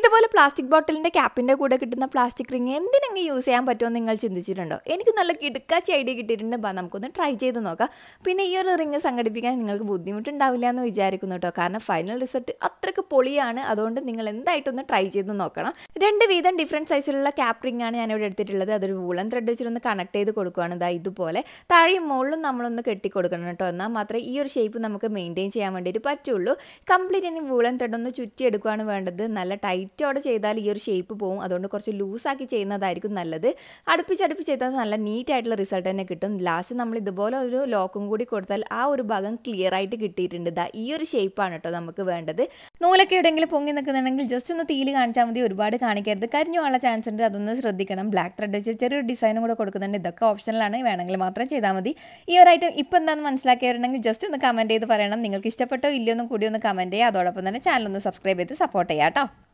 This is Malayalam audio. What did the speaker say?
ഇതുപോലെ പ്ലാസ്റ്റിക് ബോട്ടിലിൻ്റെ ക്യാപ്പിൻ്റെ കൂടെ കിട്ടുന്ന പ്ലാസ്റ്റിക് റിങ് എന്തിനെങ്കിലും യൂസ് ചെയ്യാൻ പറ്റുമോ നിങ്ങൾ ചിന്തിച്ചിട്ടുണ്ടോ എനിക്ക് നല്ല കിടുക്കാച്ചി ഐഡിയ കിട്ടിയിട്ടുണ്ട് ബാ നമുക്കൊന്ന് ട്രൈ ചെയ്ത് നോക്കാം പിന്നെ ഈ ഒരു റിങ് സംഘടിപ്പിക്കാൻ നിങ്ങൾക്ക് ബുദ്ധിമുട്ടുണ്ടാവില്ല എന്ന് വിചാരിക്കുന്നു കേട്ടോ കാരണം ഫൈനൽ റിസൾട്ട് അത്രയ്ക്ക് പൊളിയാണ് അതുകൊണ്ട് നിങ്ങൾ എന്തായിട്ടൊന്ന് ട്രൈ ചെയ്ത് നോക്കണം രണ്ട് വീതം ഡിഫറെൻറ്റ് സൈസിലുള്ള ക്യാപ് റിംഗ് ആണ് ഞാനിവിടെ എടുത്തിട്ടുള്ളത് അതൊരു വൂളൻ ത്രെഡ് ഒന്ന് കണക്ട് ചെയ്ത് കൊടുക്കുകയാണ് ഇതാ ഇതുപോലെ താഴെയും മുകളിലും നമ്മളൊന്ന് കെട്ടിക്കൊടുക്കണം കേട്ടോ എന്നാൽ മാത്രമേ ഈ ഒരു ഷേപ്പ് നമുക്ക് മെയിൻറ്റെയിൻ ചെയ്യാൻ വേണ്ടിയിട്ട് പറ്റുള്ളൂ കംപ്ലീറ്റ് ഇനി വൂളൻ ത്രെഡ് ഒന്ന് ചുറ്റി എടുക്കുകയാണ് വേണ്ടത് നല്ല ടൈറ്റ് ടൈറ്റോടെ ചെയ്താൽ ഈ ഒരു ഷേപ്പ് പോകും അതുകൊണ്ട് കുറച്ച് ലൂസാക്കി ചെയ്യുന്നതായിരിക്കും നല്ലത് അടുപ്പിച്ചടുപ്പിച്ച് ചെയ്താൽ നല്ല നീറ്റായിട്ടുള്ള റിസൾട്ട് തന്നെ കിട്ടും ലാസ്റ്റ് നമ്മൾ ഇതുപോലെ ഒരു ലോക്കും കൂടി കൊടുത്താൽ ആ ഒരു ഭാഗം ക്ലിയർ ആയിട്ട് കിട്ടിയിട്ടുണ്ട് ദാ ഈ ഒരു ഷേപ്പാണ് കേട്ടോ നമുക്ക് വേണ്ടത് നൂലൊക്കെ എവിടെയെങ്കിലും പൊങ്ങി നിൽക്കുന്നുണ്ടെങ്കിൽ ജസ്റ്റ് ഒന്ന് തീയിൽ കാണിച്ചാൽ മതി ഒരുപാട് കാണിക്കരുത് കരിഞ്ഞു ചാൻസ് ഉണ്ട് അതൊന്ന് ശ്രദ്ധിക്കണം ബ്ലാക്ക് ത്രെഡ് വെച്ച് ചെറിയൊരു ഡിസൈനും കൂടെ കൊടുക്കുന്നുണ്ട് ഇതൊക്കെ ഓപ്ഷനിലാണ് വേണമെങ്കിൽ മാത്രം ചെയ്താൽ മതി ഈ ഒരു ഐറ്റം ഇപ്പം എന്താണെന്ന് മനസ്സിലാക്കിയവരുണ്ടെങ്കിൽ ജസ്റ്റ് ഒന്ന് കമൻറ്റ് ചെയ്ത് പറയണം നിങ്ങൾക്ക് ഇഷ്ടപ്പെട്ടോ ഇല്ലയോ എന്നും കൂടി ഒന്ന് കമൻറ്റ് ചെയ്യുക അതോടൊപ്പം തന്നെ ചാനൽ ഒന്ന് സബ്സ്ക്രൈബ് ചെയ്ത് സപ്പോർട്ട് ചെയ്യാം കേട്ടോ